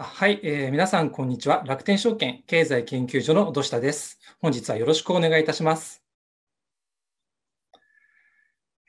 はい、えー、皆さん、こんにちは。楽天証券経済研究所の土下です。本日はよろしくお願いいたします。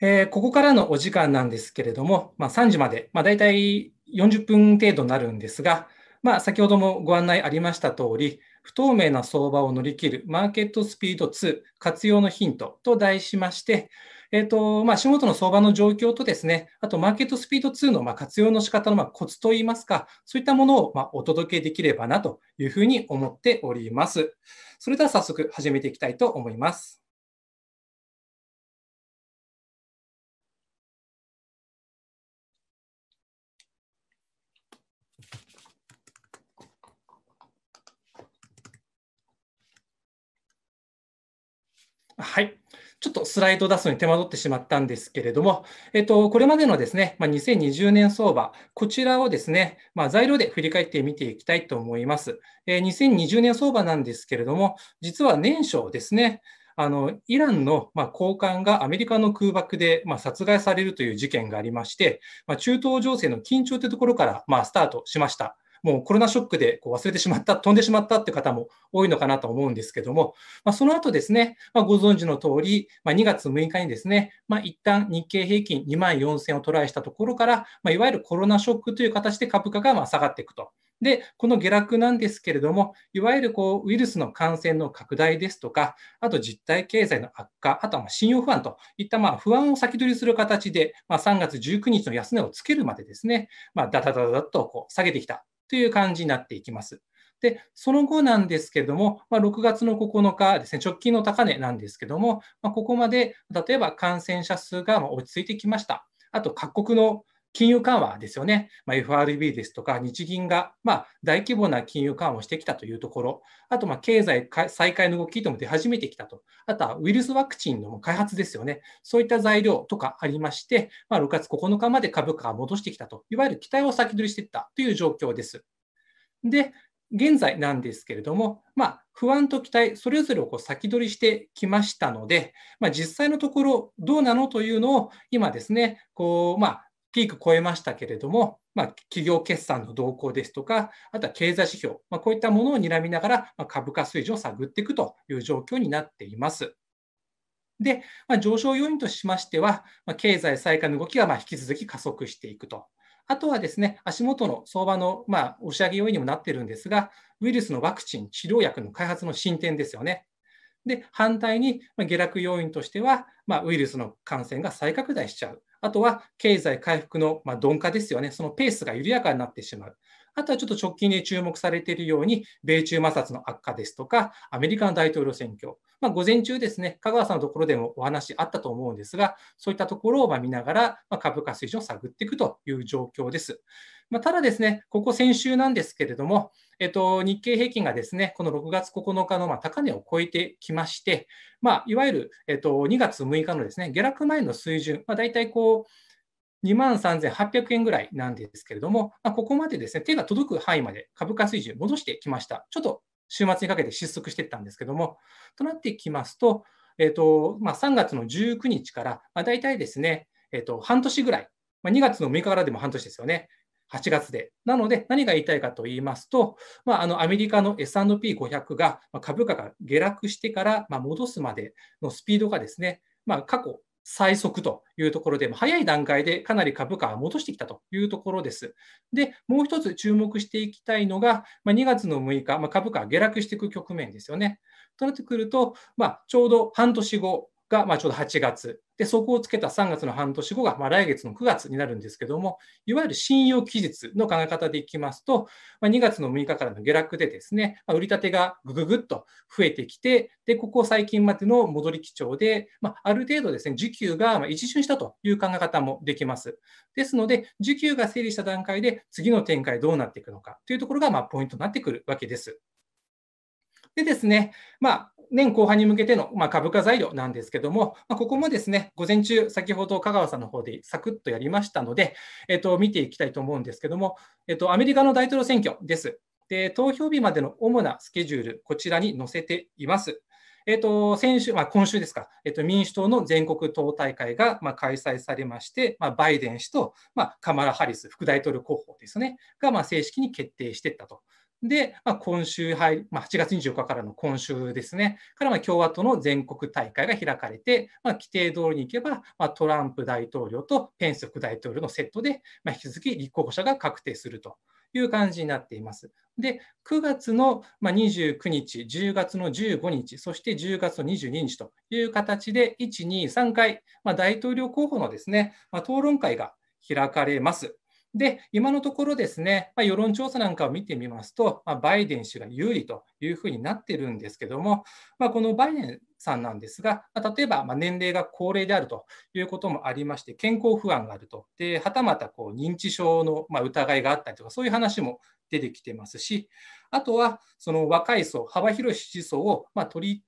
えー、ここからのお時間なんですけれども、まあ、3時まで、まあ、たい40分程度になるんですが、まあ、先ほどもご案内ありました通り、不透明な相場を乗り切るマーケットスピード2活用のヒントと題しまして、えっ、ー、と、まあ、仕事の相場の状況とですね、あとマーケットスピード2のまあ活用の仕方のまあコツといいますか、そういったものをまあお届けできればなというふうに思っております。それでは早速始めていきたいと思います。はい。ちょっとスライド出すのに手間取ってしまったんですけれども、えっと、これまでのですね、まあ、2020年相場、こちらをですね、まあ、材料で振り返ってみていきたいと思います。えー、2020年相場なんですけれども、実は年初ですね、あのイランの、まあ、高官がアメリカの空爆で、まあ、殺害されるという事件がありまして、まあ、中東情勢の緊張というところから、まあ、スタートしました。もうコロナショックでこう忘れてしまった、飛んでしまったって方も多いのかなと思うんですけども、まあ、その後ですね、まあ、ご存知の通り、まあ、2月6日にですね、まあ、一旦日経平均2万4000をトライしたところから、まあ、いわゆるコロナショックという形で株価がまあ下がっていくと。で、この下落なんですけれども、いわゆるこうウイルスの感染の拡大ですとか、あと実体経済の悪化、あとはま信用不安といったまあ不安を先取りする形で、まあ、3月19日の安値をつけるまでですね、まあ、だだだだとこう下げてきたという感じになっていきます。で、その後なんですけども、まあ、6月の9日ですね、直近の高値なんですけども、まあ、ここまで例えば感染者数が落ち着いてきました。あと各国の金融緩和ですよね、まあ、FRB ですとか日銀が、ま大規模な金融緩和をしてきたというところ、あとま経済再開の動きとも出始めてきたと、あとはウイルスワクチンの開発ですよね、そういった材料とかありまして、ま6月9日まで株価を戻してきたと、いわゆる期待を先取りしていったという状況です。で、現在なんですけれども、まあ、不安と期待、それぞれをこう先取りしてきましたので、まあ、実際のところどうなのというのを今ですね、こうまあ、ピーク超えましたけれども、まあ、企業決算の動向ですとか、あとは経済指標、まあ、こういったものを睨みながら、ま株価水準を探っていくという状況になっています。で、まあ、上昇要因としましては、ま経済再開の動きがま引き続き加速していくと。あとはですね、足元の相場の、ま押し上げ要因にもなっているんですが、ウイルスのワクチン、治療薬の開発の進展ですよね。で、反対に下落要因としては、まウイルスの感染が再拡大しちゃう。あとは経済回復の、ま鈍化ですよね、そのペースが緩やかになってしまう。あとはちょっと直近で注目されているように、米中摩擦の悪化ですとか、アメリカの大統領選挙、まあ、午前中ですね、香川さんのところでもお話あったと思うんですが、そういったところをま見ながら、株価水準を探っていくという状況です。まあ、ただですね、ここ先週なんですけれども、えっと、日経平均がですね、この6月9日のま高値を超えてきまして、まあ、いわゆる、えっと、2月6日のですね、下落前の水準、まあ、大体こう、2万3800円ぐらいなんですけれども、まあ、ここまでですね、手が届く範囲まで株価水準戻してきました。ちょっと週末にかけて失速していったんですけども、となってきますと、えーとまあ、3月の19日から、まあ、大体ですね、えー、と半年ぐらい、まあ、2月の6日からでも半年ですよね、8月で。なので、何が言いたいかと言いますと、まあ、あのアメリカの S&P500 が、株価が下落してから、まあ、戻すまでのスピードがですね、まあ、過去最速というところで、早い段階でかなり株価は戻してきたというところです。で、もう一つ注目していきたいのが、ま2月の6日、ま株価が下落していく局面ですよね。となってくると、まちょうど半年後が、まあ、ちょうど8月。で、そこをつけた3月の半年後が、まあ、来月の9月になるんですけども、いわゆる信用期日の考え方でいきますと、まあ、2月の6日からの下落でですね、まあ、売り立てがぐぐぐっと増えてきて、で、ここ最近までの戻り基調で、まあ、ある程度ですね、需給が一巡したという考え方もできます。ですので、需給が整理した段階で、次の展開どうなっていくのかというところが、まあ、ポイントになってくるわけです。でですね、まあ、年後半に向けての、まあ、株価材料なんですけども、まあ、ここもですね、午前中、先ほど香川さんの方でサクッとやりましたので、えっと、見ていきたいと思うんですけども、えっと、アメリカの大統領選挙です。で、投票日までの主なスケジュール、こちらに載せています。えっと、先週、まあ、今週ですか、えっと、民主党の全国党大会が、まあ、開催されまして、まあ、バイデン氏と、まあ、カマラ・ハリス副大統領候補ですね、が、まあ、正式に決定していったとで、まあ、今週、入り、まあ、8月24日からの今週ですね、からま共和党の全国大会が開かれて、まあ、規定通りに行けば、まトランプ大統領とペンス副大統領のセットで、ま引き続き立候補者が確定するという感じになっています。で、9月の29日、10月の15日、そして10月の22日という形で、1、2、3回、ま大統領候補のですね、ま討論会が開かれます。で、今のところですね、まあ、世論調査なんかを見てみますと、まあ、バイデン氏が有利というふうになってるんですけども、まあ、このバイデンさんなんですが、ま例えばま年齢が高齢であるということもありまして、健康不安があると、ではたまたこう認知症のま疑いがあったりとか、そういう話も出てきてますし、あとはその若い層、幅広い支持層をま取り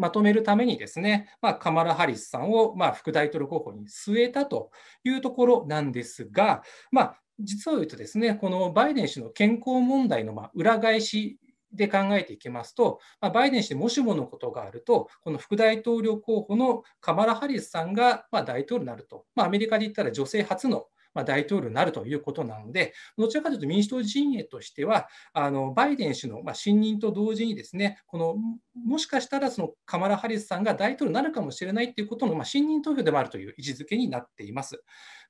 まとめるためにですね、まあ、カマラ・ハリスさんを、まあ、副大統領候補に据えたというところなんですが、まあ、実を言うとですね、このバイデン氏の健康問題のま裏返しで考えていきますと、まバイデン氏でもしものことがあると、この副大統領候補のカマラ・ハリスさんがま大統領になると、まあ、アメリカで言ったら女性初のまあ、大統領になるということなので、どちらかというと民主党陣営としては、あのバイデン氏の、まあ、信任と同時にです、ね、このもしかしたらそのカマラ・ハリスさんが大統領になるかもしれないということの、まあ、信任投票でもあるという位置づけになっています。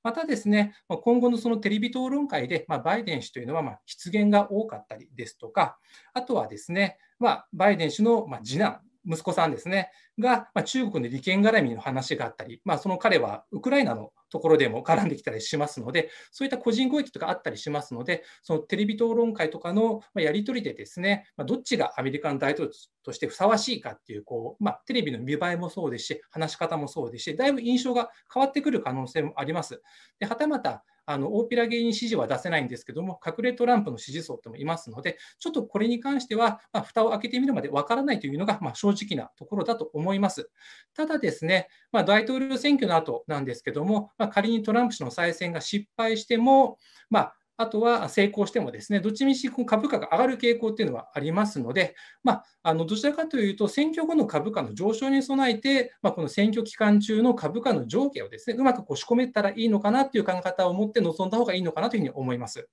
またですね、今後のそのテレビ討論会で、まあ、バイデン氏というのは、まあ、失言が多かったりですとか、あとはですね、まあ、バイデン氏の、まあ、次男息子さんですね、が、まあ、中国の利権絡みの話があったり、まあ、その彼はウクライナのところでも絡んできたりしますので、そういった個人攻撃とかあったりしますので、そのテレビ討論会とかのやり取りでですね、まあ、どっちがアメリカの大統領としてふさわしいかっていう、こう、まあ、テレビの見栄えもそうですし、話し方もそうですし、だいぶ印象が変わってくる可能性もあります。ではたまたあの大ピラゲイン支持は出せないんですけども、隠れトランプの支持層ってもいますので、ちょっとこれに関しては、まあ、蓋を開けてみるまでわからないというのが、まあ、正直なところだと思います。ただですね、まあ、大統領選挙の後なんですけども、まあ、仮にトランプ氏の再選が失敗しても、まああとは成功してもですね、どっちみち株価が上がる傾向っていうのはありますので、まあ、あのどちらかというと、選挙後の株価の上昇に備えて、まあ、この選挙期間中の株価の上下をですね、うまくこう仕込めたらいいのかなっていう考え方を持って臨んだ方がいいのかなというふうに思います。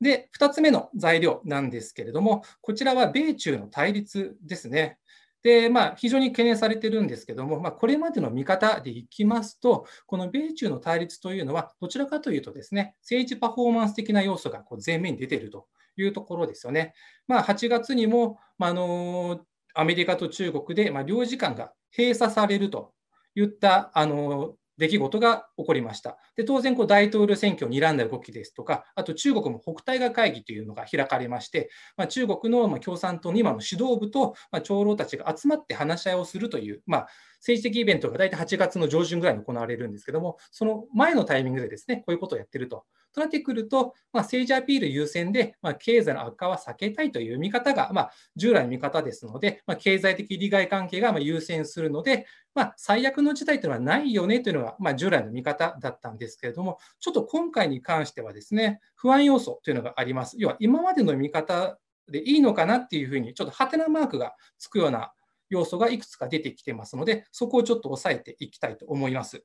で、2つ目の材料なんですけれども、こちらは米中の対立ですね。で、まあ、非常に懸念されてるんですけども、まあ、これまでの見方でいきますと、この米中の対立というのは、どちらかというとですね、政治パフォーマンス的な要素がこう前面に出ているというところですよね。まあ、8月にも、まあのアメリカと中国で、ま領事館が閉鎖されるといったあの出来事が起こりました。で当然こう、大統領選挙を睨んだ動きですとか、あと中国も北戴河会議というのが開かれまして、まあ、中国のま共産党の今の指導部とま長老たちが集まって話し合いをするという、まあ、政治的イベントが大体8月の上旬ぐらいに行われるんですけども、その前のタイミングでですねこういうことをやってるととなってくると、まあ、政治アピール優先で、まあ、経済の悪化は避けたいという見方が、まあ、従来の見方ですので、まあ、経済的利害関係がまあ優先するので、まあ、最悪の事態というのはないよねというのが、まあ、従来の見方だったんですけれども、ちょっと今回に関してはですね、不安要素というのがあります。要は今までの見方でいいのかなっていうふうに、ちょっとハテナマークがつくような要素がいくつか出てきてますので、そこをちょっと押さえていきたいと思います。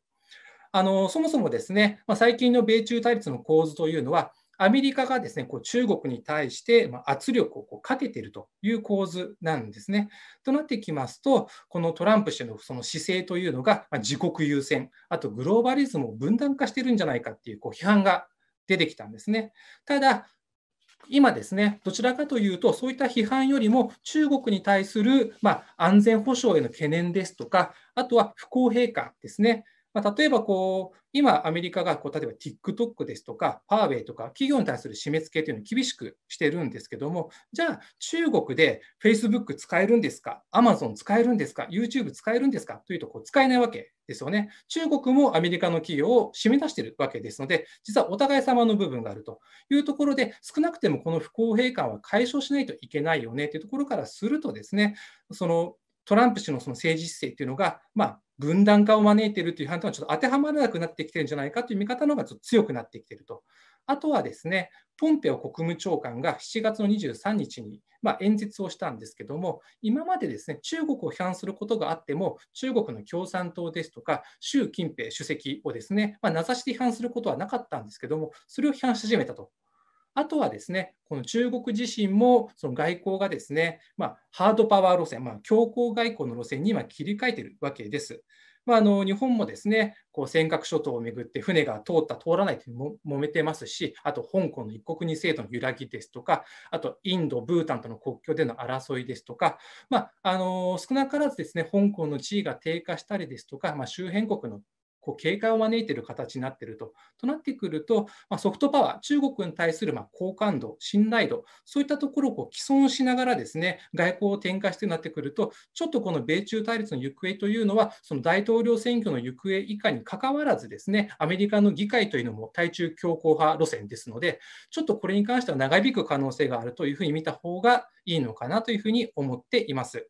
あのそもそもですね、まあ、最近の米中対立の構図というのは、アメリカがですねこう中国に対して圧力をこうかけているという構図なんですね。となってきますと、このトランプ氏のその姿勢というのが、まあ、自国優先、あとグローバリズムを分断化しているんじゃないかっていうこう批判が出てきたんですね。ただ今ですね、どちらかというと、そういった批判よりも中国に対する、まあ、安全保障への懸念ですとか、あとは不公平感ですね、まあ、例えばこう、今、アメリカがこう例えば TikTok ですとか、ファーウェイとか、企業に対する締め付けというのを厳しくしてるんですけども、じゃあ、中国で Facebook 使えるんですか、Amazon 使えるんですか、YouTube 使えるんですかというとこう、使えないわけですよね。中国もアメリカの企業を締め出してるわけですので、実はお互い様の部分があるというところで、少なくてもこの不公平感は解消しないといけないよねというところからするとですね、そのトランプ氏のその政治姿勢というのが、まあ、分断化を招いているという判断はちょっと当てはまらなくなってきてるんじゃないかという見方の方がちょっと強くなってきていると。あとはですね、ポンペオ国務長官が7月の23日に、まあ、演説をしたんですけども、今までですね、中国を批判することがあっても、中国の共産党ですとか、習近平主席をですね、まあ、名指しで批判することはなかったんですけども、それを批判し始めたと。あとはですね、この中国自身もその外交がですね、まあ、ハードパワー路線、まあ、強硬外交の路線に今切り替えているわけです。まあ、あの日本もですねこう尖閣諸島をめぐって船が通った通らないというも揉めてますしあと香港の一国二制度の揺らぎですとかあとインドブータンとの国境での争いですとか、まあ、あの少なからずですね香港の地位が低下したりですとか、まあ、周辺国のこう警戒を招いている形になっていると。となってくると、まあ、ソフトパワー、中国に対するま好感度、信頼度、そういったところをこう既存しながらですね、外交を展開してなってくると、ちょっとこの米中対立の行方というのは、その大統領選挙の行方以下にかかわらずですね、アメリカの議会というのも対中強硬派路線ですので、ちょっとこれに関しては長引く可能性があるというふうに見た方がいいのかなというふうに思っています。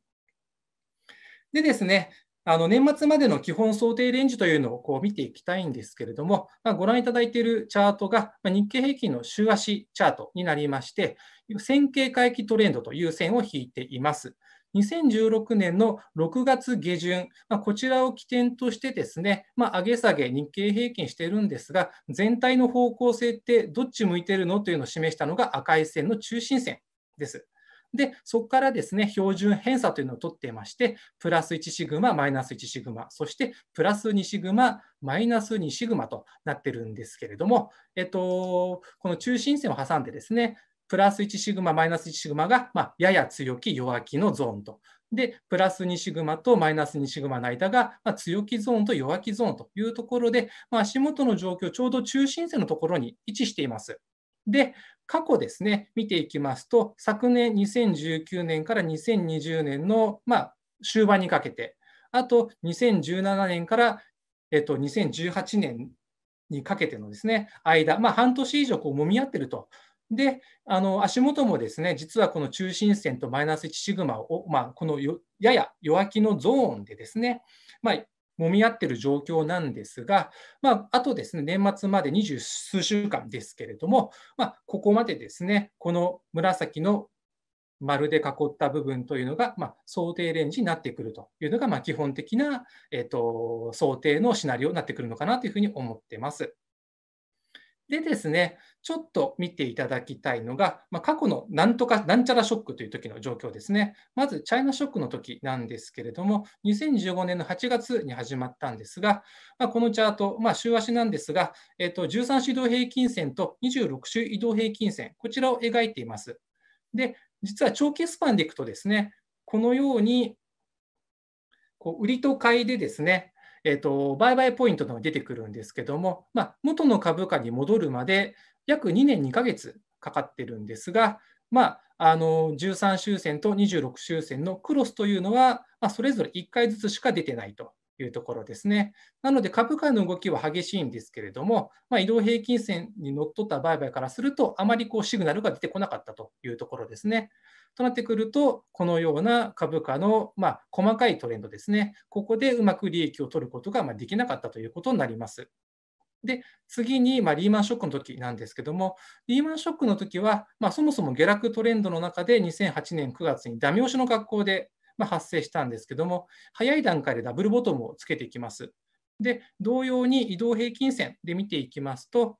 でですね、あの年末までの基本想定レンジというのをこう見ていきたいんですけれども、まあ、ご覧いただいているチャートが、日経平均の週足チャートになりまして、線形回帰トレンドという線を引いています。2016年の6月下旬、まあ、こちらを起点としてですね、まあ、上げ下げ、日経平均してるんですが、全体の方向性ってどっち向いてるのというのを示したのが赤い線の中心線です。で、そこからですね、標準偏差というのを取っていまして、プラス1シグマ、マイナス1シグマ、そしてプラス2シグマ、マイナス2シグマとなってるんですけれども、えっと、この中心線を挟んでですね、プラス1シグマ、マイナス1シグマが、まあ、やや強気、弱気のゾーンと。で、プラス2シグマとマイナス2シグマの間が、まあ、強気ゾーンと弱気ゾーンというところで、まあ、足元の状況、ちょうど中心線のところに位置しています。で、過去ですね、見ていきますと、昨年2019年から2020年の、まあ、終盤にかけて、あと2017年から、えっと、2018年にかけてのですね、間、まあ、半年以上こう揉み合ってると。で、あの足元もですね、実はこの中心線とマイナス1シグマを、まあ、このやや弱気のゾーンでですね、まあ、揉み合っている状況なんですが、まあ、あとですね、年末まで二十数週間ですけれども、まあ、ここまでですね、この紫の丸で囲った部分というのが、まあ、想定レンジになってくるというのが、まあ、基本的な、えーと、想定のシナリオになってくるのかなというふうに思ってます。でですね、ちょっと見ていただきたいのが、まあ、過去のなんとか、なんちゃらショックという時の状況ですね。まず、チャイナショックの時なんですけれども、2015年の8月に始まったんですが、まあ、このチャート、まあ、週足なんですが、えっと、13週移動平均線と26週移動平均線、こちらを描いています。で、実は長期スパンでいくとですね、このように、こう売りと買いでですね、えっ、と、売買ポイントなど出てくるんですけども、まあ、元の株価に戻るまで約2年2ヶ月かかってるんですが、まあ、あの13周線と26周線のクロスというのは、まあ、それぞれ1回ずつしか出てないというところですね。なので株価の動きは激しいんですけれども、まあ、移動平均線に乗っ取った売買からすると、あまりこうシグナルが出てこなかったというところですね。となってくると、このような株価のまあ、細かいトレンドですね、ここでうまく利益を取ることがまできなかったということになります。で次に、まリーマンショックの時なんですけども、リーマンショックの時は、まそもそも下落トレンドの中で2008年9月にダメ押しの格好でまあ、発生したんですけども、早い段階でダブルボトムをつけていきます。で、同様に移動平均線で見ていきますと、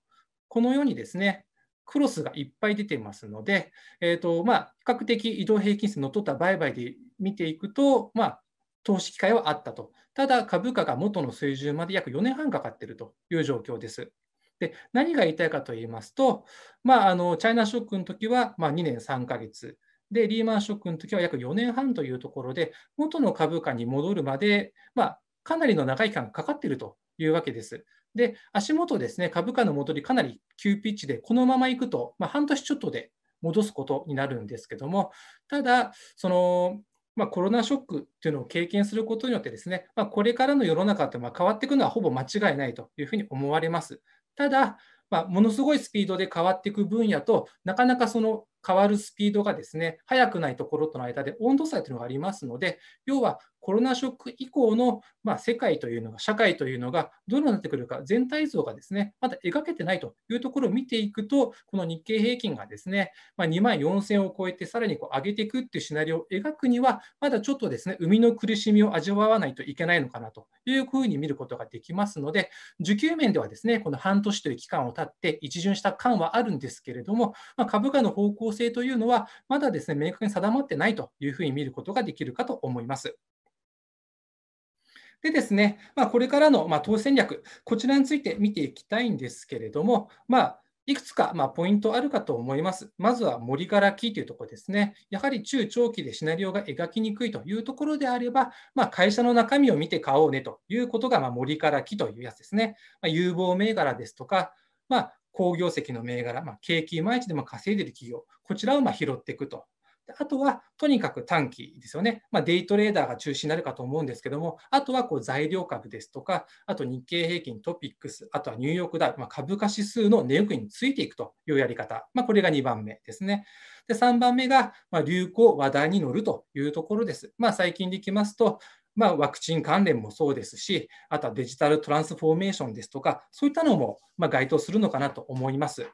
このようにですね、クロスがいっぱい出てますので、えーとまあ、比較的移動平均線の取った売買で見ていくと、まあ、投資機会はあったと。ただ、株価が元の水準まで約4年半かかっているという状況です。で何が言いたいかと言いますと、まあ、あのチャイナショックの時はま2年3ヶ月、で、リーマンショックの時は約4年半というところで、元の株価に戻るまで、まあ、かなりの長い期間かかっているというわけです。で、足元ですね、株価の戻り、かなり急ピッチで、このままいくと、まあ、半年ちょっとで戻すことになるんですけども、ただ、その、まあ、コロナショックというのを経験することによってですね、まあ、これからの世の中ってまあ変わっていくのはほぼ間違いないというふうに思われます。ただ、まあ、ものすごいスピードで変わっていく分野と、なかなかその変わるスピードがですね、速くないところとの間で温度差というのがありますので、要はコロナショック以降の、まあ、世界というのが、社会というのがどのようになってくるか、全体像がですね、まだ描けてないというところを見ていくと、この日経平均がですね、まあ、2万4000を超えて、さらにこう上げていくっていうシナリオを描くには、まだちょっとですね、生みの苦しみを味わわないといけないのかなというふうに見ることができますので、需給面ではですね、この半年という期間を経って一巡した感はあるんですけれども、まあ、株価の方向性というのは、まだですね、明確に定まってないというふうに見ることができるかと思います。でですね、まあ、これからの、まあ、党戦略、こちらについて見ていきたいんですけれども、まあ、いくつか、まポイントあるかと思います。まずは森から木というところですね。やはり中長期でシナリオが描きにくいというところであれば、まあ、会社の中身を見て買おうねということが、ま森から木というやつですね。まあ、有望銘柄ですとか、まあ、工業績の銘柄、まあ、景気いまいちでも稼いでいる企業、こちらをま拾っていくとあとはとにかく短期ですよね、まあ、デイトレーダーが中心になるかと思うんですけども、あとはこう材料株ですとか、あと日経平均トピックス、あとはニューヨークダウ、まあ、株価指数の値動きについていくというやり方、まあ、これが2番目ですね。で3番目が、ま流行、話題に乗るというところです。まあ、最近でいきますと、まあ、ワクチン関連もそうですし、あとはデジタルトランスフォーメーションですとか、そういったのもま該当するのかなと思います。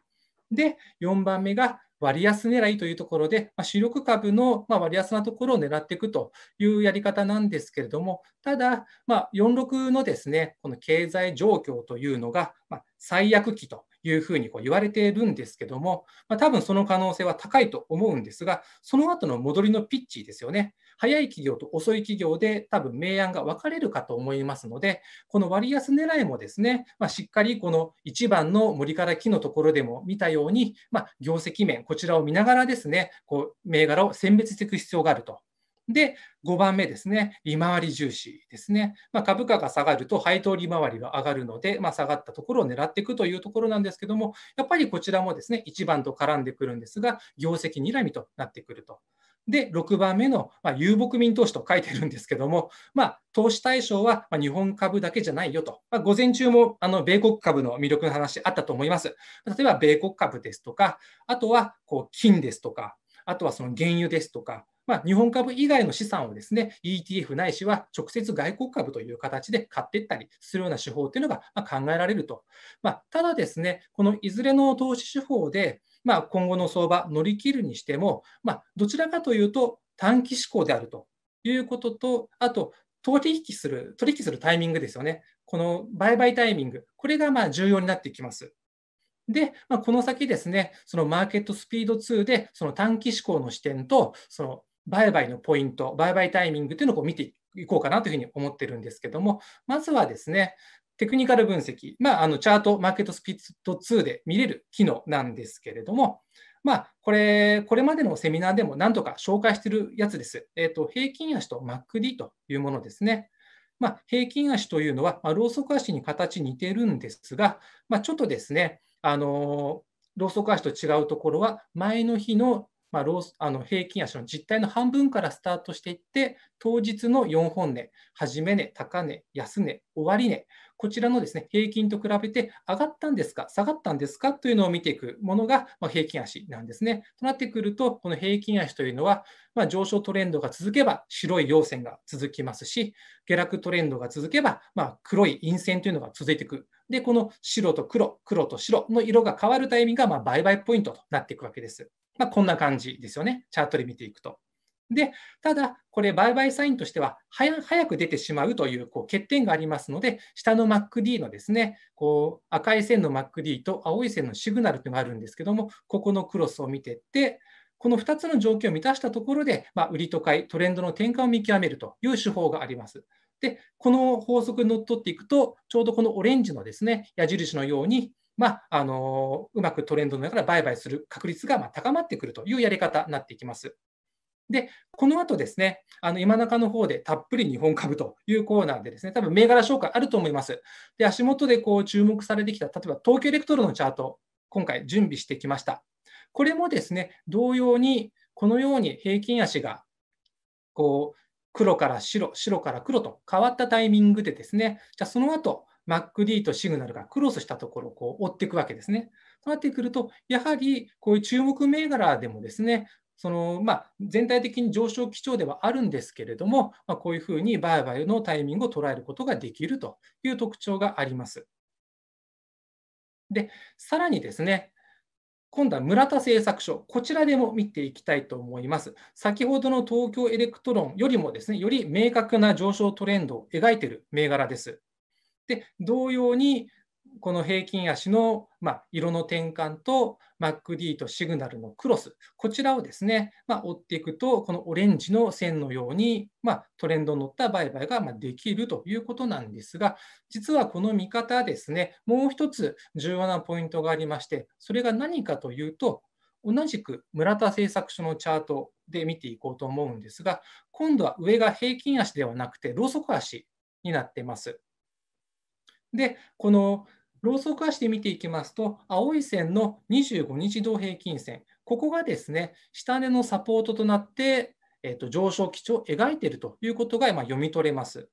で、4番目が割安狙いというところで、まあ、主力株のま割安なところを狙っていくというやり方なんですけれども、ただ、ま46のですねこの経済状況というのが、ま最悪期というふうにこう言われているんですけども、まあ、多分その可能性は高いと思うんですが、その後の戻りのピッチですよね。早い企業と遅い企業で多分明暗が分かれるかと思いますので、この割安狙いもですね、まあ、しっかりこの1番の森から木のところでも見たように、まあ、業績面、こちらを見ながらですね、こう銘柄を選別していく必要があるとで、5番目ですね、利回り重視ですね。まあ、株価が下がると配当利回りが上がるので、まあ、下がったところを狙っていくというところなんですけども、やっぱりこちらもですね、1番と絡んでくるんですが、業績睨みとなってくると。で、6番目の、まあ、遊牧民投資と書いてるんですけども、まあ、投資対象は、ま日本株だけじゃないよと。まあ、午前中もあの米国株の魅力の話あったと思います。例えば、米国株ですとか、あとはこう金ですとか、あとはその原油ですとか、まあ、日本株以外の資産をですね ETF ないしは直接外国株という形で買っていったりするような手法というのが考えられると、まあ、ただですねこのいずれの投資手法でまあ、今後の相場、乗り切るにしても、まあ、どちらかというと短期志向であるということと、あと、取引する、取引するタイミングですよね。この売買タイミング、これがま重要になってきます。で、まあ、この先ですね、そのマーケットスピード2で、その短期志向の視点と、その売買のポイント、売買タイミングというのをこう見ていこうかなというふうに思ってるんですけども、まずはですね、テクニカル分析、まあ、あのチャート、マーケットスピット2で見れる機能なんですけれども、まあ、これ、これまでのセミナーでも何とか紹介しているやつです。えっ、と、平均足と MacD というものですね。まあ、平均足というのは、まあ、ローソク足に形似てるんですが、まあ、ちょっとですね、あのローソク足と違うところは、前の日のまあ、ロースあの平均足の実態の半分からスタートしていって、当日の4本値、始め値、高値、安値、終値、こちらのですね平均と比べて上がったんですか、下がったんですかというのを見ていくものが、ま平均足なんですね。となってくると、この平均足というのは、ま上昇トレンドが続けば白い陽線が続きますし、下落トレンドが続けば、ま黒い陰線というのが続いていく。で、この白と黒、黒と白の色が変わるタイミングが、ま売買ポイントとなっていくわけです。まあ、こんな感じですよね、チャートで見ていくと。で、ただ、これ、売買サインとしては早、早く出てしまうというこう欠点がありますので、下の MacD のですね、こう赤い線の MacD と青い線のシグナルというのがあるんですけども、ここのクロスを見ていって、この2つの条件を満たしたところで、まあ、売りと買い、トレンドの転換を見極めるという手法があります。で、この法則にのっとっていくと、ちょうどこのオレンジのですね、矢印のように、まあ、あのうまくトレンドの中で売買する確率がま高まってくるというやり方になっていきます。で、この後ですね、あの今中の方でたっぷり日本株というコーナーでですね、多分銘柄紹介あると思います。で、足元でこう注目されてきた、例えば東京エレクトロのチャート、今回準備してきました。これもですね、同様に、このように平均足がこう黒から白、白から黒と変わったタイミングでですね、じゃあその後 MacD とシグナルがクロスしたところをこう追っていくわけですね。となってくると、やはりこういう注目銘柄でもですね、そのまあ、全体的に上昇基調ではあるんですけれども、まあ、こういうふうに売買のタイミングを捉えることができるという特徴があります。で、さらにですね、今度は村田製作所、こちらでも見ていきたいと思います。先ほどの東京エレクトロンよりもですね、より明確な上昇トレンドを描いている銘柄です。で同様にこの平均足の、まあ、色の転換と MacD とシグナルのクロス、こちらをですね、まあ、追っていくと、このオレンジの線のように、まあ、トレンドに乗った売買ができるということなんですが、実はこの見方ですね、もう一つ重要なポイントがありまして、それが何かというと、同じく村田製作所のチャートで見ていこうと思うんですが、今度は上が平均足ではなくて、ローソク足になってます。で、このローソク足で見ていきますと、青い線の25日移動平均線、ここがですね、下値のサポートとなって、えー、と上昇基調を描いているということが今読み取れます。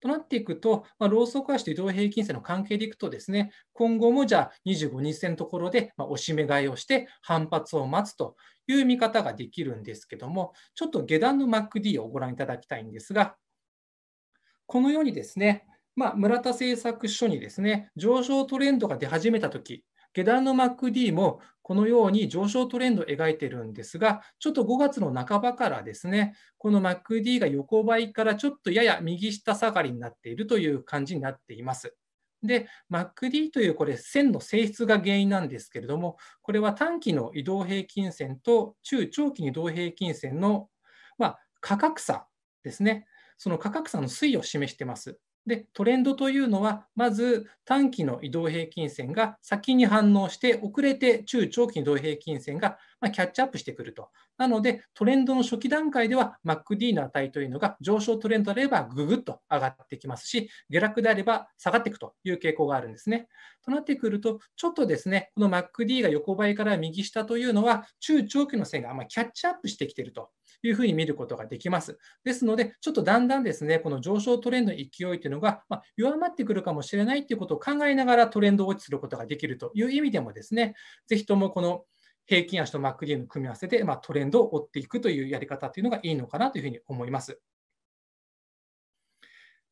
となっていくと、まあ、ローソク足と移動平均線の関係でいくとですね、今後もじゃあ25日線のところで、まあ、押し目買いをして反発を待つという見方ができるんですけども、ちょっと下段の MacD をご覧いただきたいんですが、このようにですね、まあ、村田製作所にですね、上昇トレンドが出始めたとき、下段の MacD もこのように上昇トレンドを描いているんですが、ちょっと5月の半ばからですね、この MacD が横ばいからちょっとやや右下下がりになっているという感じになっています。で、MacD というこれ線の性質が原因なんですけれども、これは短期の移動平均線と中長期移動平均線の、まあ、価格差ですね。その価格差の推移を示しています。でトレンドというのは、まず短期の移動平均線が先に反応して、遅れて中長期移動平均線がキャッチアップしてくると。なので、トレンドの初期段階では MACD の値というのが上昇トレンドであればぐぐっと上がってきますし、下落であれば下がっていくという傾向があるんですね。となってくると、ちょっとですね、この MACD が横ばいから右下というのは、中長期の線があまキャッチアップしてきているというふうに見ることができます。ですので、ちょっとだんだんですね、この上昇トレンドの勢いというのが、ま弱まってくるかもしれないということを考えながらトレンドを落ちすることができるという意味でもですね、ぜひともこの平均足とマックリーの組み合わせで、まトレンドを追っていくというやり方というのがいいのかなというふうに思います。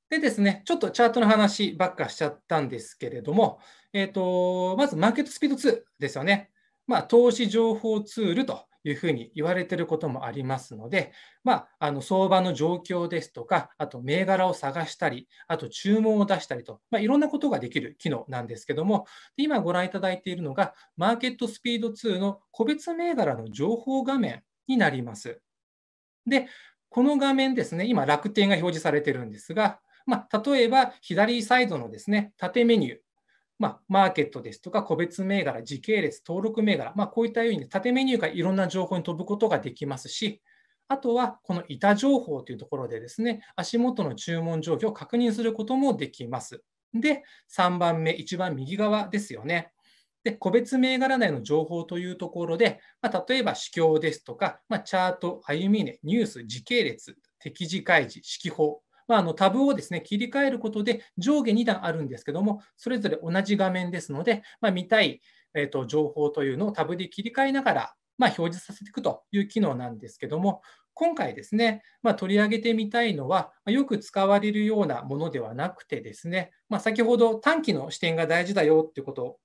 でですね、ちょっとチャートの話ばっかしちゃったんですけれども、えーとまずマーケットスピード2ですよね。まあ、投資情報ツールというふうに言われてることもありますので、まあ、あの相場の状況ですとか、あと銘柄を探したり、あと注文を出したりと、まあ、いろんなことができる機能なんですけども、今ご覧いただいているのが、マーケットスピード2の個別銘柄の情報画面になります。で、この画面ですね、今楽天が表示されているんですが、まあ、例えば左サイドのですね、縦メニュー、まあ、マーケットですとか、個別銘柄、時系列、登録銘柄、まあ、こういったように縦メニューからいろんな情報に飛ぶことができますし、あとはこの板情報というところでですね、足元の注文状況を確認することもできます。で、3番目、一番右側ですよね。で、個別銘柄内の情報というところで、まあ、例えば市況ですとか、まあ、チャート、歩み値、ニュース、時系列、適時開示、指揮法まあ、あのタブをですね、切り替えることで上下2段あるんですけども、それぞれ同じ画面ですので、まあ、見たい、えーと、情報というのをタブで切り替えながら、まあ、表示させていくという機能なんですけども、今回ですね、まあ、取り上げてみたいのは、よく使われるようなものではなくてですね、まあ、先ほど短期の視点が大事だよっていうこと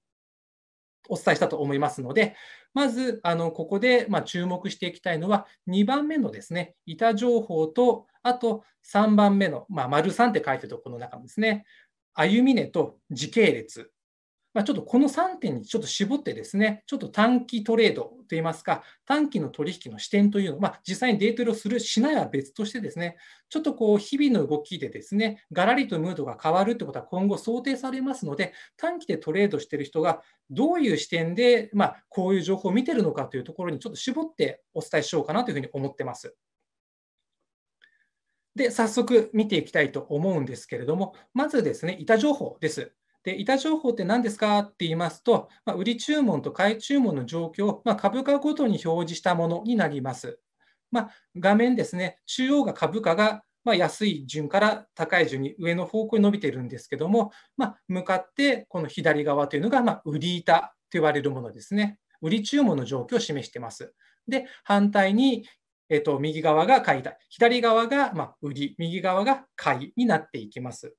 お伝えしたと思いますので、まず、あのここでま注目していきたいのは、2番目のですね、板情報と、あと3番目の、まあ、丸3って書いてるところの中のですね、歩み値と時系列まあ、ちょっとこの3点にちょっと絞ってですね、ちょっと短期トレードといいますか、短期の取引の視点というのを、まあ、実際にデートレをする、しないは別としてですね、ちょっとこう、日々の動きでですね、がらりとムードが変わるということは今後想定されますので、短期でトレードしている人がどういう視点で、まあ、こういう情報を見てるのかというところにちょっと絞ってお伝えしようかなというふうに思ってます。で、早速見ていきたいと思うんですけれども、まずですね、板情報です。で、板情報って何ですかって言いますと、まあ、売り注文と買い注文の状況を、まあ、株価ごとに表示したものになります。まあ、画面ですね、中央が株価が、ま安い順から高い順に上の方向に伸びているんですけども、ま向かってこの左側というのが、ま売り板と言われるものですね。売り注文の状況を示しています。で、反対に、えっと、右側が買い板、左側が、ま売り、右側が買いになっていきます。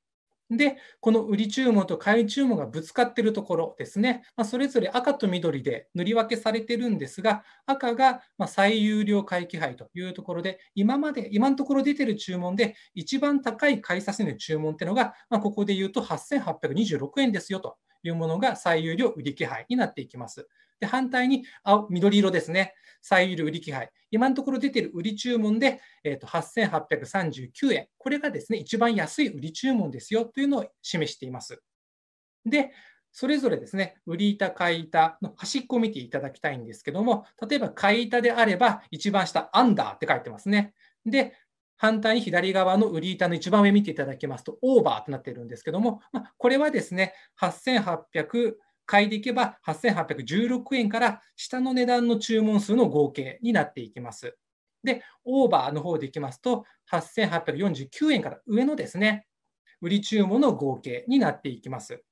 で、この売り注文と買い注文がぶつかっているところですね、まあ、それぞれ赤と緑で塗り分けされてるんですが、赤がま最有料会気配というところで、今まで、今のところ出てる注文で、一番高い買い差しの注文っていうのが、まあ、ここで言うと8826円ですよというものが最有料売り気配になっていきます。で反対に青緑色ですね、最有売り気配、今のところ出ている売り注文で、えーと、8839円、これがですね一番安い売り注文ですよというのを示しています。で、それぞれですね、売り板、買い板の端っこを見ていただきたいんですけども、例えば買い板であれば、一番下、アンダーって書いてますね。で、反対に左側の売り板の一番上見ていただきますと、オーバーとなっているんですけども、これはですね、8800買いでいけば8816円から下の値段の注文数の合計になっていきます。で、オーバーの方でいきますと、8849円から上のですね、売り注文の合計になっていきます。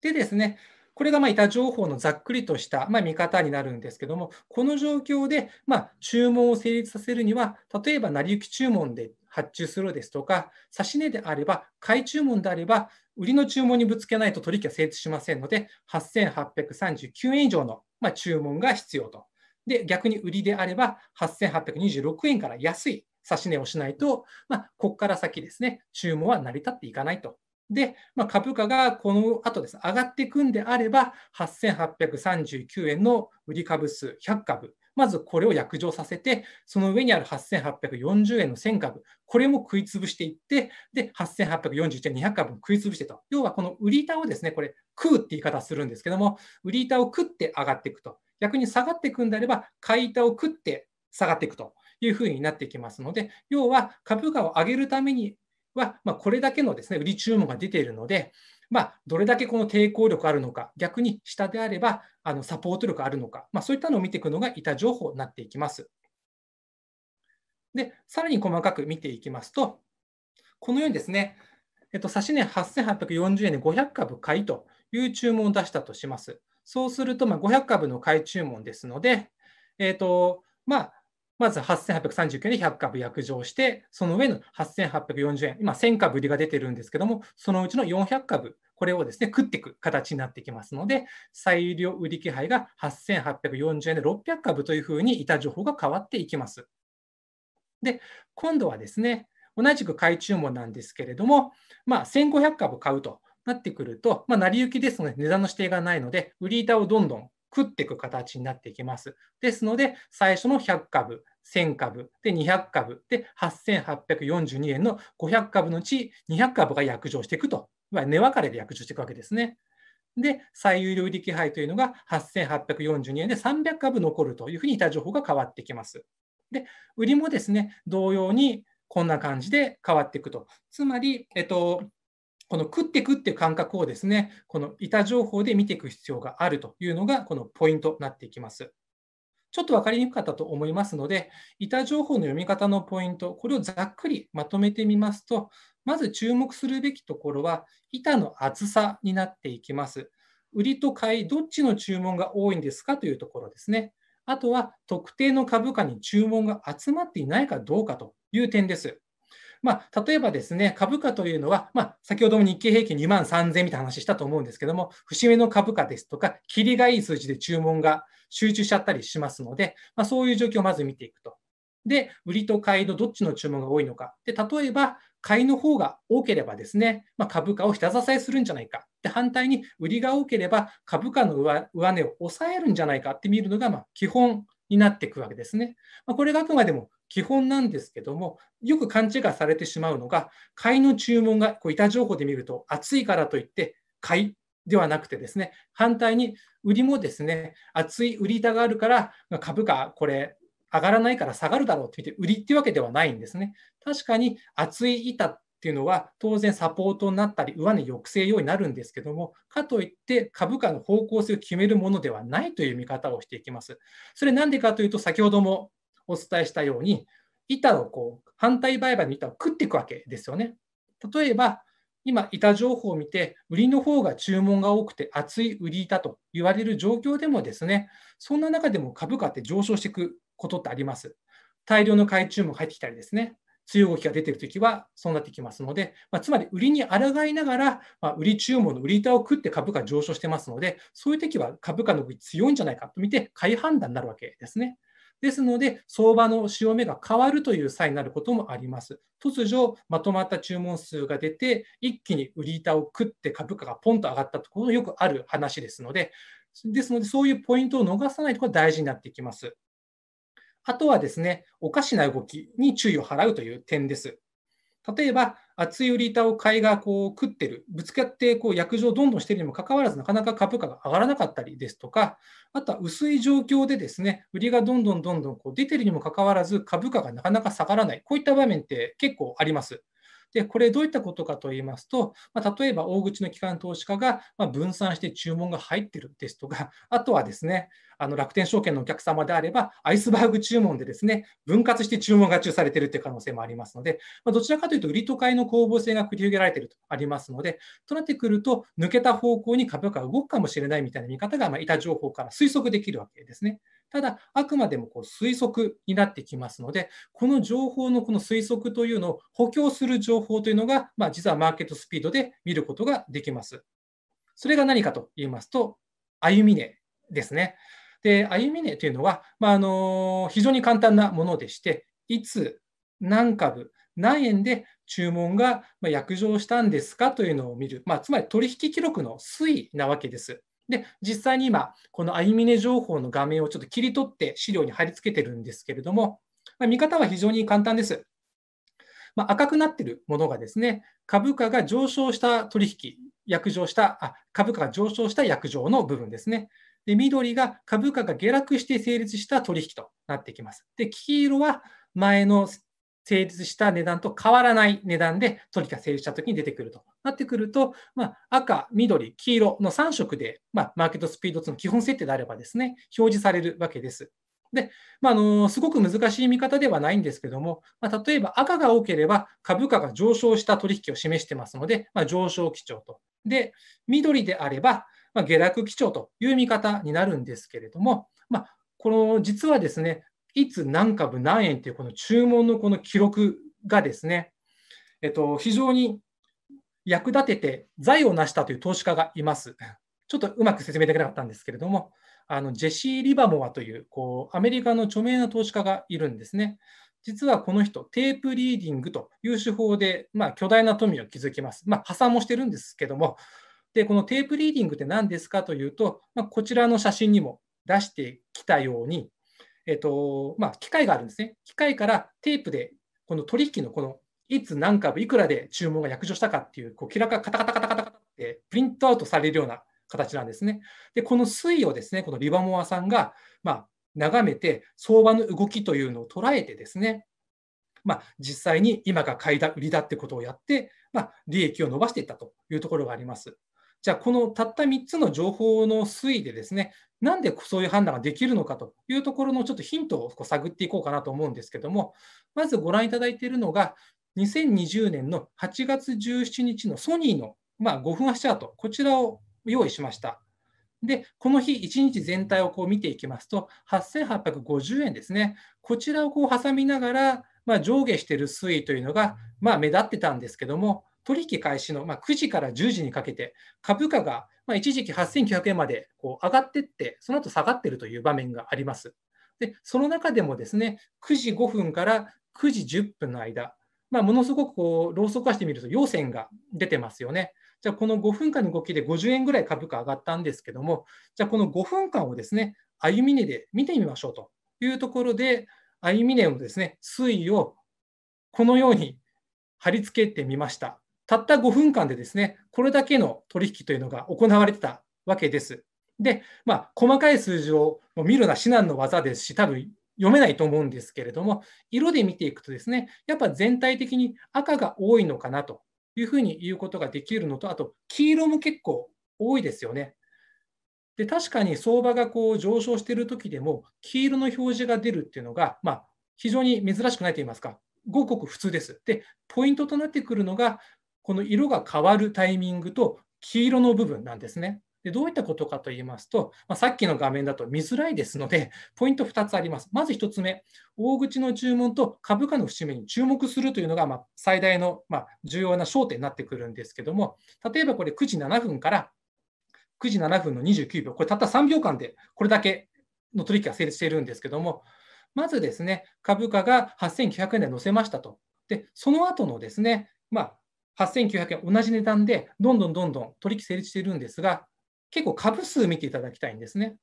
でですね、これがまあ板情報のざっくりとしたまあ見方になるんですけども、この状況でまあ注文を成立させるには、例えば成り行き注文で発注するですとか、指値であれば、買い注文であれば、売りの注文にぶつけないと取引は成立しませんので、8839円以上の、まあ、注文が必要と。で、逆に売りであれば、8826円から安い指値をしないと、まあ、ここから先ですね、注文は成り立っていかないと。で、まあ、株価がこの後です、上がっていくんであれば、8839円の売り株数100株、まずこれを約定させて、その上にある8840円の1000株、これも食い潰していって、で、8841円200株も食い潰してと。要はこの売り板をですね、これ、食うって言い方するんですけども、売り板を食って上がっていくと。逆に下がっていくんであれば、買い板を食って下がっていくというふうになっていきますので、要は株価を上げるためには、まあ、これだけのですね、売り注文が出ているので、まあ、どれだけこの抵抗力あるのか、逆に下であればあのサポート力あるのか、まあ、そういったのを見ていくのが板情報になっていきます。で、さらに細かく見ていきますと、このようにですね、えっと、指値8840円で500株買いという注文を出したとします。そうすると、まあ、500株の買い注文ですので、えっとまあ、まず8839円で100株約定して、その上の8840円、今1000株売りが出てるんですけども、そのうちの400株、これをですね、食っていく形になってきますので、最量売り気配が8840円で600株というふうに板情報が変わっていきます。で、今度はですね、同じく買い注文なんですけれども、まあ、1500株買うとなってくると、まあ、成り行きですので、値段の指定がないので、売り板をどんどん食っていく形になっていきます。ですので、最初の100株、1000株、で200株、で8842円の500株のうち200株が約定していくと、値分かれで約定していくわけですね。で、最有料利気配というのが8842円で300株残るというふうにいた情報が変わってきます。で、売りもですね、同様にこんな感じで変わっていくと。つまり、えっと、この食っていくっていう感覚をですね、この板情報で見ていく必要があるというのが、このポイントになっていきます。ちょっと分かりにくかったと思いますので、板情報の読み方のポイント、これをざっくりまとめてみますと、まず注目するべきところは、板の厚さになっていきます。売りと買い、どっちの注文が多いんですかというところですね。あとは、特定の株価に注文が集まっていないかどうかという点です。まあ、例えばですね、株価というのは、まあ、先ほども日経平均2万3000みたいな話したと思うんですけども、節目の株価ですとか、切りがいい数字で注文が集中しちゃったりしますので、まあ、そういう状況をまず見ていくと。で、売りと買いのどっちの注文が多いのか。で、例えば、買いの方が多ければですね、まあ、株価を下支えするんじゃないか。で、反対に売りが多ければ株価の上値を抑えるんじゃないかって見るのが、ま基本になっていくわけですね。まあ、これがあくまでも基本なんですけども、よく勘違いされてしまうのが、買いの注文がこう板情報で見ると、暑いからといって、買いではなくてですね、反対に売りもですね、熱い売り板があるから株価これ上がらないから下がるだろうって言って売りっていうわけではないんですね。確かに熱い板っていうのは当然サポートになったり上値抑制用になるんですけども、かといって株価の方向性を決めるものではないという見方をしていきます。それなんでかというと先ほどもお伝えしたように板をこう反対売買の板を食っていくわけですよね。例えば今、板情報を見て、売りの方が注文が多くて、熱い売り板と言われる状況でもですね、そんな中でも株価って上昇していくことってあります。大量の買い注文が入ってきたりですね、強い動きが出ているときはそうなってきますので、まあ、つまり売りに抗いながら、まあ、売り注文の売り板を食って株価上昇してますので、そういうときは株価の強いんじゃないかと見て、買い判断になるわけですね。ですので、相場の潮目が変わるという際になることもあります。突如、まとまった注文数が出て、一気に売り板を食って株価がポンと上がったところよくある話ですので、ですので、そういうポイントを逃さないところが大事になってきます。あとはですね、おかしな動きに注意を払うという点です。例えば厚い売り板を買いがこう食ってる、ぶつかってこう約定をどんどんしているにもかかわらず、なかなか株価が上がらなかったりですとか、あとは薄い状況でですね、売りがどんどんどんどんこう出てるにもかかわらず、株価がなかなか下がらない、こういった場面って結構あります。で、これどういったことかと言いますと、まあ、例えば大口の機関投資家がま分散して注文が入ってるですとか、あとはですね、あの楽天証券のお客様であれば、アイスバーグ注文でですね、分割して注文が中されているという可能性もありますので、まどちらかというと売りと買いの攻防性が繰り広げられているとありますので、となってくると、抜けた方向に株価が動くかもしれないみたいな見方が、まあ、板情報から推測できるわけですね。ただ、あくまでもこう推測になってきますので、この情報のこの推測というのを補強する情報というのが、まあ、実はマーケットスピードで見ることができます。それが何かと言いますと、歩み値ですね。で、歩み値というのは、まあ、あの非常に簡単なものでして、いつ、何株、何円で注文が約定したんですかというのを見る、まあ、つまり取引記録の推移なわけです。で、実際に今、このアイミネ情報の画面をちょっと切り取って資料に貼り付けてるんですけれども、まあ、見方は非常に簡単です。まあ、赤くなっているものがですね、株価が上昇した取引、約定したあ、株価が上昇した約定の部分ですね。で緑が株価が下落して成立した取引となってきます。で黄色は前の成立した値段と変わらない値段で取引が成立したときに出てくるとなってくると、まあ、赤、緑、黄色の3色で、まあ、マーケットスピード2の基本設定であればですね、表示されるわけです。で、まあ、すごく難しい見方ではないんですけども、まあ、例えば赤が多ければ株価が上昇した取引を示してますので、まあ、上昇基調と。で、緑であれば、まあ、下落基調という見方になるんですけれども、まあ、この実はですね、いつ何株何円というこの注文のこの記録がですね、えっと、非常に役立てて財を成したという投資家がいます。ちょっとうまく説明できなかったんですけれども、あのジェシー・リバモアというこうアメリカの著名な投資家がいるんですね。実はこの人、テープリーディングという手法で、まあ、巨大な富を築きます。まあ、破産もしてるんですけども、でこのテープリーディングって何ですかというと、まあ、こちらの写真にも出してきたように、えっとまあ、機械があるんですね。機械からテープでこの取引のこのいつ何株いくらで注文が約定したかっていう、こう、キラカカタカタカタカタカってプリントアウトされるような形なんですね。で、この推移をですね、このリバモアさんが、まあ、眺めて、相場の動きというのを捉えてですね、まあ、実際に今が買いだ、売りだってことをやって、まあ、利益を伸ばしていったというところがあります。じゃあ、このたった3つの情報の推移でですね、なんでそういう判断ができるのかというところのちょっとヒントを探っていこうかなと思うんですけども、まずご覧いただいているのが、2020年の8月17日のソニーの、まあ、5分足チャート、こちらを用意しました。で、この日、1日全体をこう見ていきますと、8850円ですね。こちらをこう挟みながら、まあ、上下している推移というのが、まあ、目立ってたんですけども、取引開始の、まあ、9時から10時にかけて、株価が、まあ、一時期8900円までこう上がっていって、その後下がっているという場面があります。で、その中でもですね、9時5分から9時10分の間、まあ、ものすごくこうローソク化してみると陽線が出てますよね。じゃあこの5分間の動きで50円ぐらい株価上がったんですけども、じゃあこの5分間をですね、歩み値で見てみましょうというところで、歩み値のですね、推移をこのように貼り付けてみました。たった5分間でですね、これだけの取引というのが行われてたわけです。で、まあ、細かい数字を見るのは至難の技ですし、多分読めないと思うんですけれども、色で見ていくとですね、やっぱ全体的に赤が多いのかなというふうに言うことができるのと、あと黄色も結構多いですよね。で確かに相場がこう上昇している時でも、黄色の表示が出るっていうのが、まあ、非常に珍しくないといいますか、ごくごく普通です。で、ポイントとなってくるのが、この色が変わるタイミングと黄色の部分なんですね。でどういったことかと言いますと、まあ、さっきの画面だと見づらいですので、ポイント2つあります。まず1つ目、大口の注文と株価の節目に注目するというのが、まあ、最大の、まあ、重要な焦点になってくるんですけども、例えばこれ9時7分から9時7分の29秒、これたった3秒間でこれだけの取引が成立しているんですけども、まずですね、株価が8900円で乗せましたと。で、その後のですね、まあ、8900円、同じ値段でどんどんどんどん取引成立しているんですが、結構株数見ていただきたいんですね。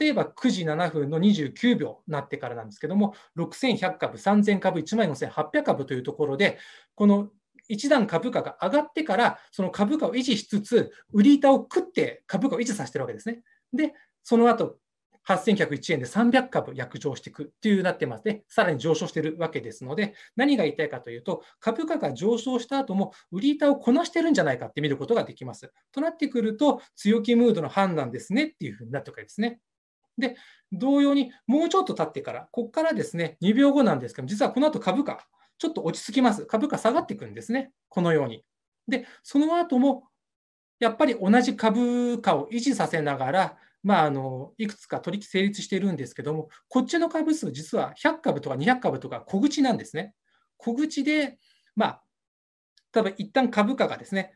例えば9時7分の29秒になってからなんですけども、6100株、3000株、1 5 8 0 0株というところで、この一段株価が上がってから、その株価を維持しつつ、売り板を食って株価を維持させてるわけですね。で、その後8101円で300株約定していくというなってますね、さらに上昇しているわけですので、何が言いたいかというと、株価が上昇した後も売り板をこなしてるんじゃないかって見ることができます。となってくると、強気ムードの判断ですねっていうふうになってくるわけですね。で、同様にもうちょっと経ってから、ここからですね、2秒後なんですけど、実はこの後株価、ちょっと落ち着きます。株価下がっていくんですね、このように。で、その後もやっぱり同じ株価を維持させながら、まあ、あのいくつか取引成立しているんですけども、こっちの株数、実は100株とか200株とか小口なんですね。小口で、まあ、例えば一旦株価がですね、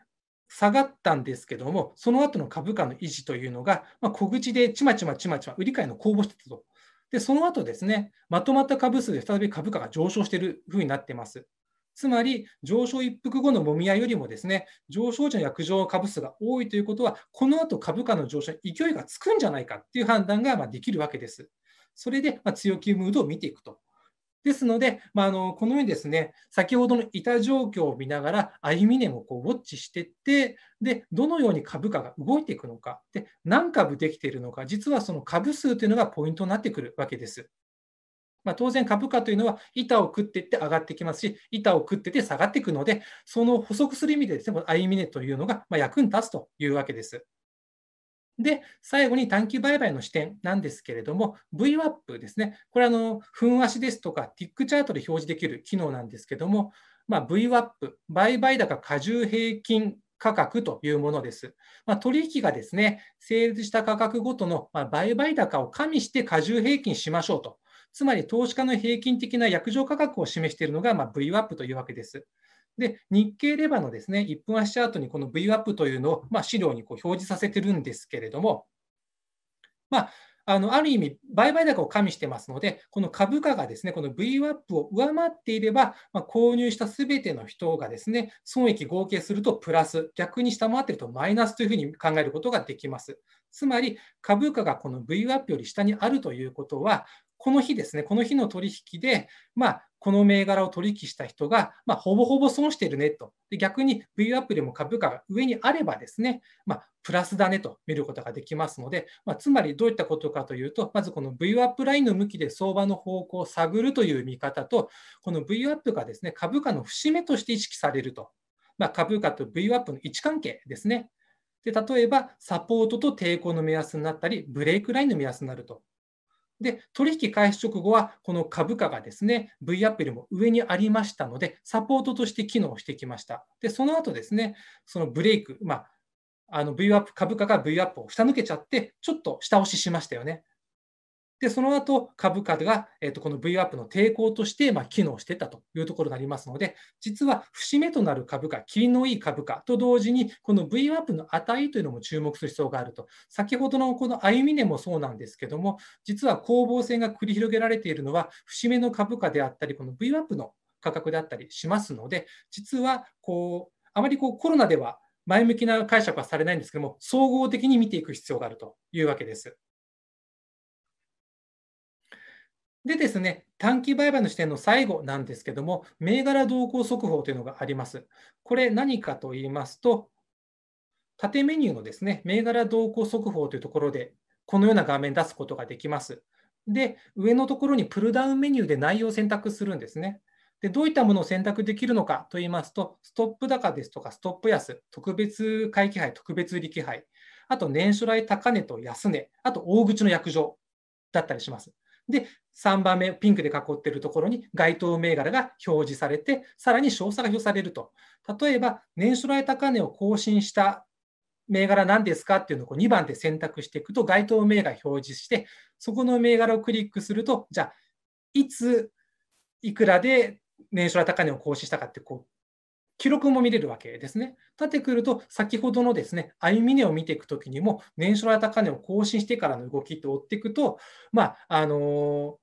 下がったんですけども、その後の株価の維持というのが、まあ、小口でちまちまちまちま売り買いの公募してたと。で、その後ですね、まとまった株数で再び株価が上昇しているふうになっています。つまり上昇一服後のもみ合いよりもですね上昇時の薬状株数が多いということは、この後株価の上昇に勢いがつくんじゃないかっていう判断がまできるわけです。それでま強気ムードを見ていくと。ですので、まああ、のこのようにですね、先ほどの板状況を見ながら、歩み値もこうウォッチしていって、で、どのように株価が動いていくのか、で、何株できているのか、実はその株数というのがポイントになってくるわけです。まあ、当然株価というのは板を食っていって上がってきますし、板を食ってて下がっていくので、その補足する意味でですね、この i ミネというのがま役に立つというわけです。で、最後に短期売買の視点なんですけれども、VWAP ですね。これあの、分足ですとか、ティックチャートで表示できる機能なんですけども、まあ、VWAP、売買高過重平均価格というものです。まあ、取引がですね、成立した価格ごとの売買高を加味して過重平均しましょうと。つまり投資家の平均的な約定価格を示しているのが、まあ、VWAP というわけです。で日経レバーのですね1分足チャートにこの VWAP というのを、まあ、資料にこう表示させてるんですけれども、まあ、あのある意味、売買高を加味してますので、この株価がですねこの VWAP を上回っていれば、まあ、購入したすべての人がですね損益合計するとプラス、逆に下回っているとマイナスというふうに考えることができます。つまり株価がこの VWAP より下にあるということは、この日ですね、この日の取引で、まあ、この銘柄を取引した人が、まあ、ほぼほぼ損してるねと。で逆に V アップでも株価が上にあればですね、まあ、プラスだねと見ることができますので、まあ、つまりどういったことかというと、まずこの V アップラインの向きで相場の方向を探るという見方と、この V アップがですね、株価の節目として意識されると。まあ、株価と V アップの位置関係ですね。で例えば、サポートと抵抗の目安になったり、ブレイクラインの目安になるとで、取引開始直後は、この株価がですね、V アップよりも上にありましたので、サポートとして機能してきました。で、その後ですね、そのブレイク、まあ、あの V アップ株価が V アップを下抜けちゃって、ちょっと下押ししましたよね。で、その後、株価が、えっと、この VWAP の抵抗として、ま機能してたというところになりますので、実は節目となる株価、切りのいい株価と同時に、この VWAP の値というのも注目する必要があると。先ほどのこの歩み値もそうなんですけども、実は攻防戦が繰り広げられているのは、節目の株価であったり、この VWAP の価格であったりしますので、実はこう、あまりこうコロナでは前向きな解釈はされないんですけども、総合的に見ていく必要があるというわけです。でですね、短期売買の視点の最後なんですけども、銘柄動向速報というのがあります。これ何かと言いますと、縦メニューのですね、銘柄動向速報というところで、このような画面出すことができます。で、上のところにプルダウンメニューで内容を選択するんですね。でどういったものを選択できるのかといいますと、ストップ高ですとか、ストップ安、特別会期配、特別力配、あと年初来高値と安値、あと大口の約定だったりします。で、3番目、ピンクで囲っているところに該当銘柄が表示されて、さらに詳細が表示されると。例えば、年初来高値を更新した銘柄なんですかっていうのを2番で選択していくと、該当銘柄表示して、そこの銘柄をクリックすると、じゃあ、いつ、いくらで年初来高値を更新したかってこう記録も見れるわけですね。立ってくると、先ほどのですね、歩み値を見ていくときにも、年初来高値を更新してからの動きって追っていくと、まあ、あの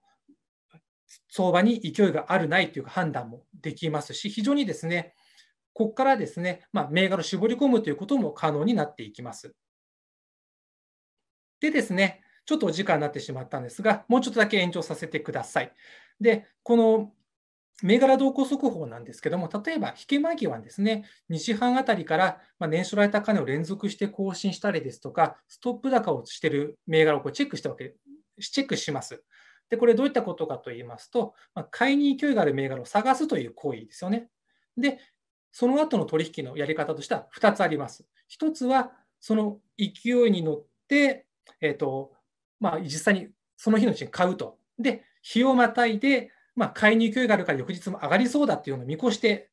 相場に勢いがあるないという判断もできますし、非常にですね、ここからですね、まあ、銘柄を絞り込むということも可能になっていきます。でですね、ちょっとお時間になってしまったんですが、もうちょっとだけ延長させてください。で、この銘柄動向速報なんですけども、例えば引け間際ですね、2時半あたりから、ま年初来高値を連続して更新したりですとか、ストップ高をしている銘柄をこうチェックしたわけ、チェックします。で、これどういったことかと言いますと、ま買いに勢いがある銘柄を探すという行為ですよね。で、その後の取引のやり方としては2つあります。1つは、その勢いに乗って、えっ、ー、と、まあ、実際にその日のうちに買うと。で、日をまたいで、まあ、買いに勢いがあるから翌日も上がりそうだっていうのを見越して、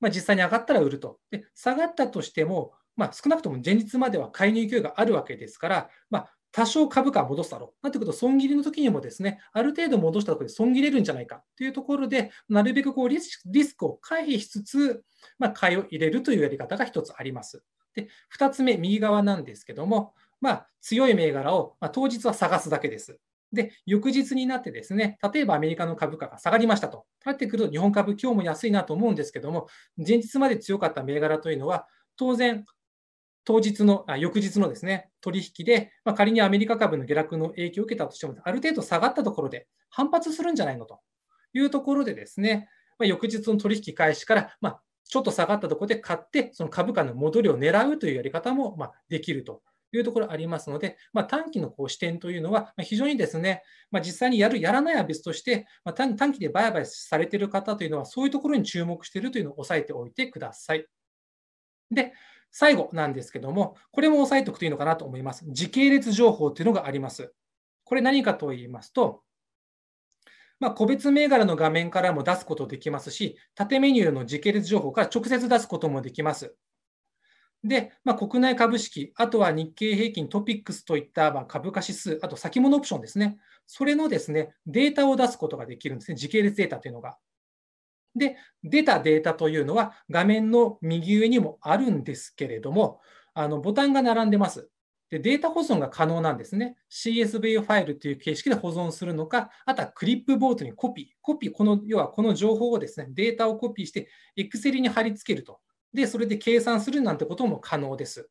まあ、実際に上がったら売ると。で下がったとしても、まあ、少なくとも前日までは買いに勢いがあるわけですから、まあ、多少株価戻すだろう。なんてことは損切りの時にもですね、ある程度戻したところで損切れるんじゃないかというところで、なるべくこうリスクを回避しつつ、まあ、買いを入れるというやり方が1つあります。で、2つ目、右側なんですけども、まあ、強い銘柄を、まあ、当日は探すだけです。で、翌日になってですね、例えばアメリカの株価が下がりましたと。なってくると、日本株、今日も安いなと思うんですけども、前日まで強かった銘柄というのは、当然、当日の、あ翌日のですね、取引で、まあ、仮にアメリカ株の下落の影響を受けたとしても、ある程度下がったところで反発するんじゃないのというところでですね、まあ、翌日の取引開始から、まあ、ちょっと下がったところで買って、その株価の戻りを狙うというやり方も、まできるというところありますので、まあ、短期のこう視点というのは、非常にですね、まあ、実際にやる、やらないは別として、まあ、短期で売買されている方というのは、そういうところに注目しているというのを押さえておいてください。で、最後なんですけども、これも押さえておくといいのかなと思います。時系列情報というのがあります。これ何かと言いますと、まあ、個別銘柄の画面からも出すことできますし、縦メニューの時系列情報から直接出すこともできます。で、まあ、国内株式、あとは日経平均、トピックスといったまあ株価指数、あと先物オプションですね、それのですねデータを出すことができるんですね、時系列データというのが。で、出たデータというのは画面の右上にもあるんですけれども、あのボタンが並んでます。でデータ保存が可能なんですね。CSV ファイルという形式で保存するのか、あとはクリップボードにコピー、コピー、この要はこの情報をですね、データをコピーして、Excel に貼り付けるとで、それで計算するなんてことも可能です。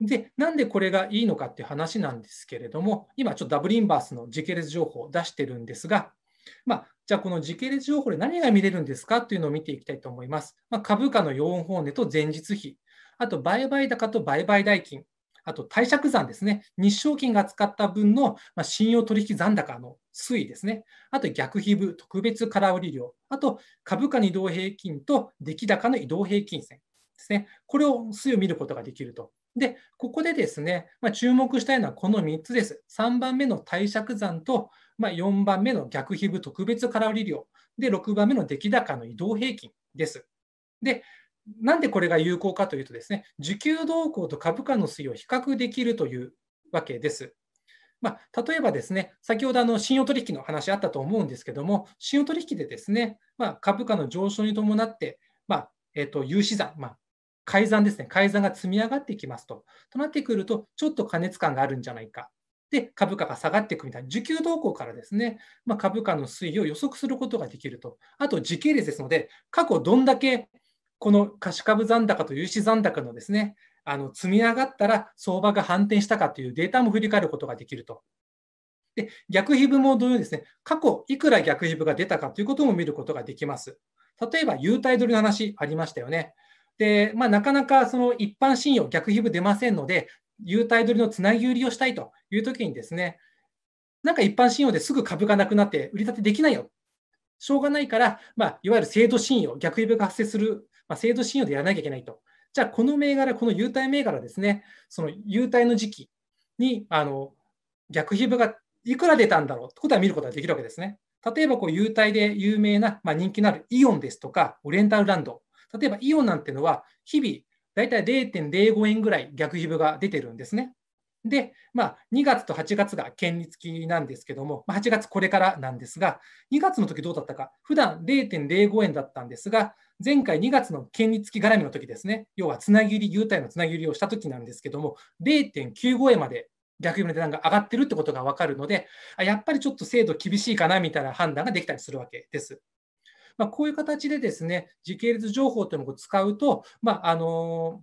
で、なんでこれがいいのかっていう話なんですけれども、今ちょっとダブルインバースの時系列情報を出してるんですが、まあ、じゃあこの時系列情報で何が見れるんですかっていうのを見ていきたいと思います。まあ、株価の4本値と前日比、あと売買高と売買代金、あと貸借算ですね、日照金が使った分の信用取引残高の推移ですね、あと逆比部、特別空売り量、あと株価の移動平均と出来高の移動平均線ですね、これを推移を見ることができると。で、ここでですね、まあ、注目したいのはこの3つです。3番目の貸借算と、まあ、4番目の逆比部特別空売り量、で、6番目の出来高の移動平均です。で、なんでこれが有効かというとですね、需給動向と株価の推移を比較できるというわけです。まあ、例えばですね、先ほどあの信用取引の話あったと思うんですけども、信用取引でですね、まあ、株価の上昇に伴って、まあ、えっ、ー、と、融資残、まあ、改ざんですね、改ざんが積み上がってきますと。となってくると、ちょっと過熱感があるんじゃないか。で、株価が下がっていくみたいな、需給動向からですね、まあ、株価の推移を予測することができると。あと、時系列ですので、過去どんだけこの貸株残高と融資残高のですね、あの積み上がったら相場が反転したかというデータも振り返ることができると。で逆ヒ部も同様ですね、過去いくら逆ヒ部が出たかということも見ることができます。例えば、優待取りの話ありましたよね。で、まあ、なかなかその一般信用、逆ヒ部出ませんので、優待取りのつなぎ売りをしたいというときにですね、なんか一般信用ですぐ株がなくなって売り立てできないよ。しょうがないから、まあ、いわゆる制度信用、逆ヒ部が発生する、まあ、制度信用でやらなきゃいけないと。じゃあこの銘柄、この優待銘柄ですね、その優待の時期にあの逆皮膚がいくら出たんだろうってことは見ることができるわけですね。例えばこう優待で有名な、まあ、人気のあるイオンですとか、オレンタルランド。例えばイオンなんてのは、日々、だいたい0.05円ぐらい逆皮膚が出てるんですね。で、まあ、2月と8月が権利付きなんですけども、まあ、8月これからなんですが、2月の時どうだったか、普段0.05円だったんですが、前回2月の権利付き絡みの時ですね、要はつなぎ売り、優待のつなぎ売りをした時なんですけども、0.95円まで逆輸入の値段が上がってるってことが分かるので、やっぱりちょっと制度厳しいかなみたいな判断ができたりするわけです。まあ、こういう形でですね、時系列情報というのを使うと、まあ、あのー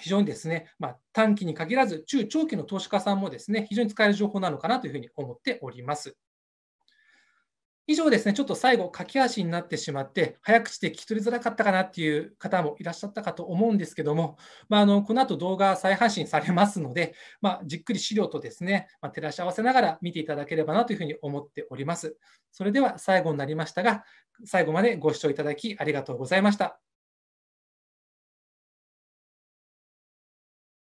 非常にですね、まあ、短期に限らず、中長期の投資家さんもですね、非常に使える情報なのかなというふうに思っております。以上ですね、ちょっと最後、駆け足になってしまって、早口で聞き取りづらかったかなっていう方もいらっしゃったかと思うんですけども、まああ、のこの後動画再配信されますので、まあ、じっくり資料とですね、まあ、照らし合わせながら見ていただければなというふうに思っております。それでは最後になりましたが、最後までご視聴いただきありがとうございました。